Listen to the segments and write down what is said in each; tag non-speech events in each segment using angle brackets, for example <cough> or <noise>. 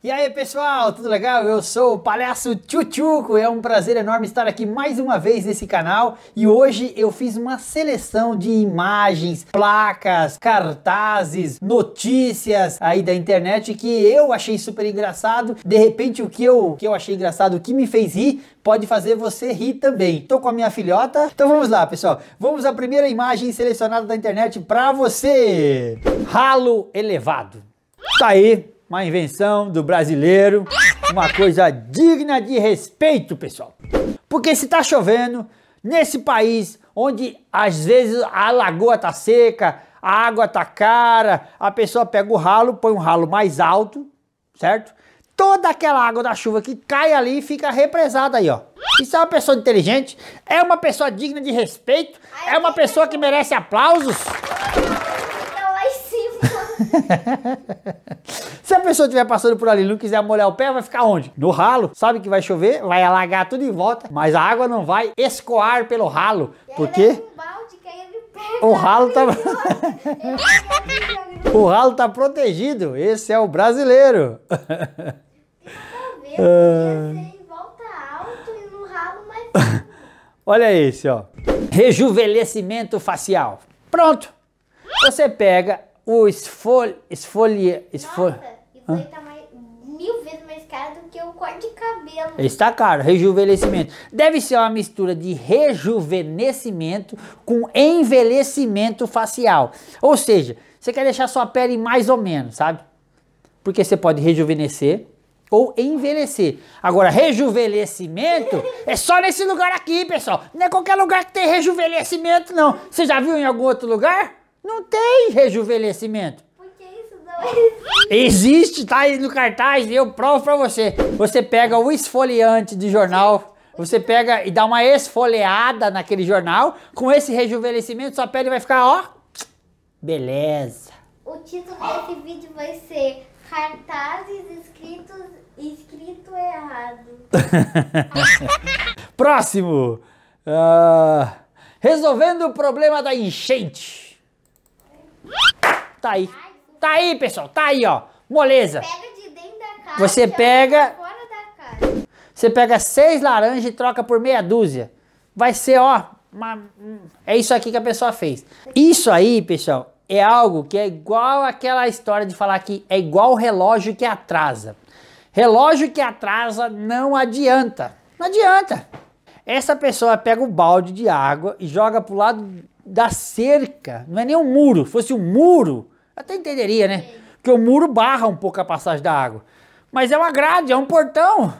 E aí pessoal, tudo legal? Eu sou o Palhaço Tchutchuco, é um prazer enorme estar aqui mais uma vez nesse canal e hoje eu fiz uma seleção de imagens, placas, cartazes, notícias aí da internet que eu achei super engraçado, de repente o que eu, que eu achei engraçado, o que me fez rir, pode fazer você rir também. Tô com a minha filhota, então vamos lá pessoal, vamos à primeira imagem selecionada da internet para você! Ralo elevado. Tá aí, uma invenção do brasileiro, uma coisa digna de respeito, pessoal. Porque se tá chovendo nesse país onde às vezes a lagoa tá seca, a água tá cara, a pessoa pega o ralo, põe um ralo mais alto, certo? Toda aquela água da chuva que cai ali fica represada aí, ó. Isso é uma pessoa inteligente, é uma pessoa digna de respeito, é uma pessoa que merece aplausos. Não, tá lá em cima. <laughs> Se a pessoa estiver passando por ali e não quiser molhar o pé, vai ficar onde? No ralo. Sabe que vai chover, vai alagar tudo em volta, mas a água não vai escoar pelo ralo, porque... O ralo tá... <laughs> <laughs> o ralo tá protegido. Esse é o brasileiro. Ah. <laughs> Olha esse, ó. Rejuvenescimento facial. Pronto. Você pega o esfol... Esfolia... Esfol... Nossa. Ele estar tá mais, mil vezes mais caro do que o corte de cabelo. Está caro, rejuvenescimento. Deve ser uma mistura de rejuvenescimento com envelhecimento facial. Ou seja, você quer deixar sua pele mais ou menos, sabe? Porque você pode rejuvenescer ou envelhecer. Agora, rejuvenescimento é só nesse lugar aqui, pessoal. Não é qualquer lugar que tem rejuvenescimento, não. Você já viu em algum outro lugar? Não tem rejuvenescimento. Existe, tá aí no cartaz, eu provo pra você. Você pega o esfoliante de jornal, você pega e dá uma esfoliada naquele jornal. Com esse rejuvenescimento, sua pele vai ficar, ó, beleza. O título desse vídeo vai ser Cartazes escritos escrito errado. <laughs> Próximo. Uh, resolvendo o problema da enchente. Tá aí tá aí, pessoal, tá aí, ó. Moleza. Pega de dentro da caixa, você pega Você pega seis laranjas e troca por meia dúzia. Vai ser, ó, uma... é isso aqui que a pessoa fez. Isso aí, pessoal, é algo que é igual aquela história de falar que é igual relógio que atrasa. Relógio que atrasa não adianta. Não adianta. Essa pessoa pega o balde de água e joga pro lado da cerca. Não é nem um muro. Se fosse um muro, até entenderia, né? Que o muro barra um pouco a passagem da água. Mas é uma grade, é um portão.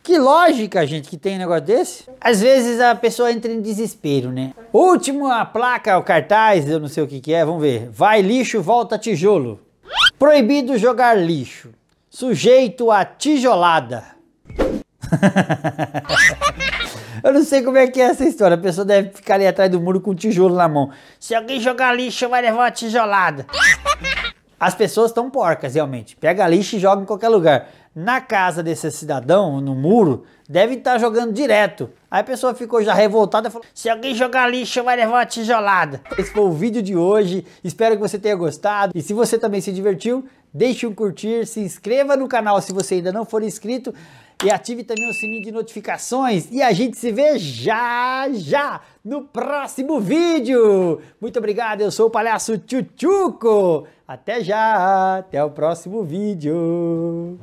Que lógica, gente, que tem um negócio desse. Às vezes a pessoa entra em desespero, né? Último, a placa, o cartaz, eu não sei o que que é, vamos ver. Vai lixo, volta tijolo. Proibido jogar lixo. Sujeito a tijolada. <laughs> eu não sei como é que é essa história. A pessoa deve ficar ali atrás do muro com um tijolo na mão. Se alguém jogar lixo, vai levar uma tijolada. As pessoas estão porcas, realmente. Pega lixo e joga em qualquer lugar. Na casa desse cidadão, no muro, deve estar tá jogando direto. Aí a pessoa ficou já revoltada e falou: Se alguém jogar lixo, vai levar uma tijolada. Esse foi o vídeo de hoje. Espero que você tenha gostado. E se você também se divertiu, deixe um curtir, se inscreva no canal se você ainda não for inscrito e ative também o sininho de notificações. E a gente se vê já, já no próximo vídeo. Muito obrigado, eu sou o Palhaço Tchutchuco. Até já, até o próximo vídeo.